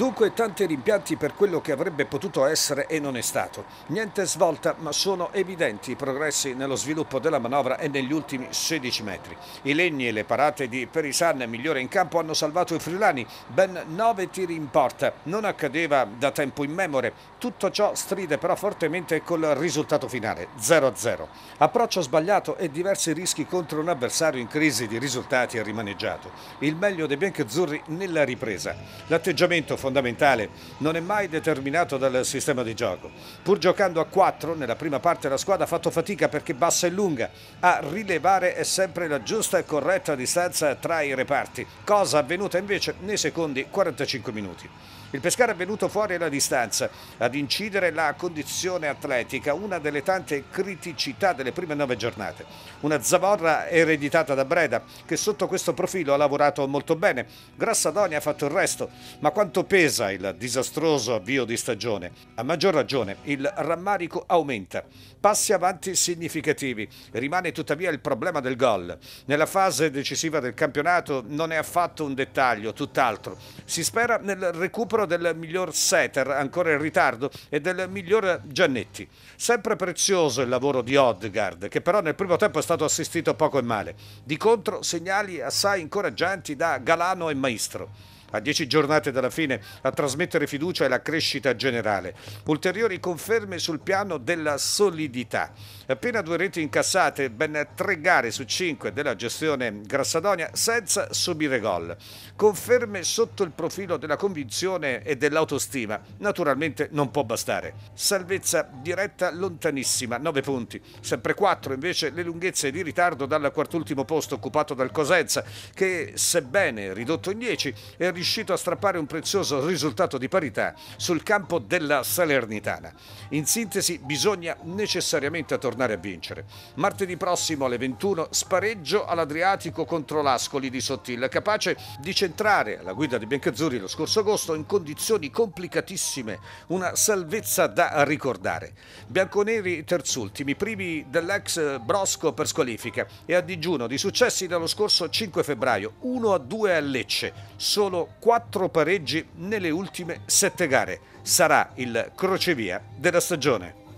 Dunque tanti rimpianti per quello che avrebbe potuto essere e non è stato. Niente svolta, ma sono evidenti i progressi nello sviluppo della manovra e negli ultimi 16 metri. I legni e le parate di Perisan, migliore in campo, hanno salvato i friulani, ben 9 tiri in porta. Non accadeva da tempo immemore. Tutto ciò stride però fortemente col risultato finale, 0-0. Approccio sbagliato e diversi rischi contro un avversario in crisi di risultati e rimaneggiato. Il meglio dei bianchi azzurri nella ripresa. L'atteggiamento fondamentale fondamentale non è mai determinato dal sistema di gioco. Pur giocando a 4 nella prima parte la squadra ha fatto fatica perché bassa e lunga a rilevare è sempre la giusta e corretta distanza tra i reparti, cosa avvenuta invece nei secondi 45 minuti. Il Pescara è venuto fuori la distanza, ad incidere la condizione atletica, una delle tante criticità delle prime nove giornate. Una zavorra ereditata da Breda, che sotto questo profilo ha lavorato molto bene. Grassadoni ha fatto il resto, ma quanto peso pesa il disastroso avvio di stagione. A maggior ragione il rammarico aumenta. Passi avanti significativi. Rimane tuttavia il problema del gol. Nella fase decisiva del campionato non è affatto un dettaglio, tutt'altro. Si spera nel recupero del miglior setter, ancora in ritardo, e del miglior Giannetti. Sempre prezioso il lavoro di Odgard, che però nel primo tempo è stato assistito poco e male. Di contro segnali assai incoraggianti da Galano e Maestro a dieci giornate dalla fine, a trasmettere fiducia e la crescita generale. Ulteriori conferme sul piano della solidità. Appena due reti incassate, ben tre gare su cinque della gestione grassadonia senza subire gol. Conferme sotto il profilo della convinzione e dell'autostima. Naturalmente non può bastare. Salvezza diretta lontanissima, 9 punti. Sempre 4 invece le lunghezze di ritardo dal quartultimo posto occupato dal Cosenza, che sebbene ridotto in 10 è riuscito a strappare un prezioso risultato di parità sul campo della Salernitana. In sintesi, bisogna necessariamente tornare a vincere. Martedì prossimo alle 21 spareggio all'Adriatico contro l'Ascoli di Sottil, capace di centrare la guida di Biancazzurri lo scorso agosto in condizioni complicatissime, una salvezza da ricordare. Bianconeri terzultimi, privi dell'ex Brosco per squalifica e a digiuno di successi dallo scorso 5 febbraio, 1 a 2 a Lecce, solo quattro pareggi nelle ultime sette gare. Sarà il crocevia della stagione.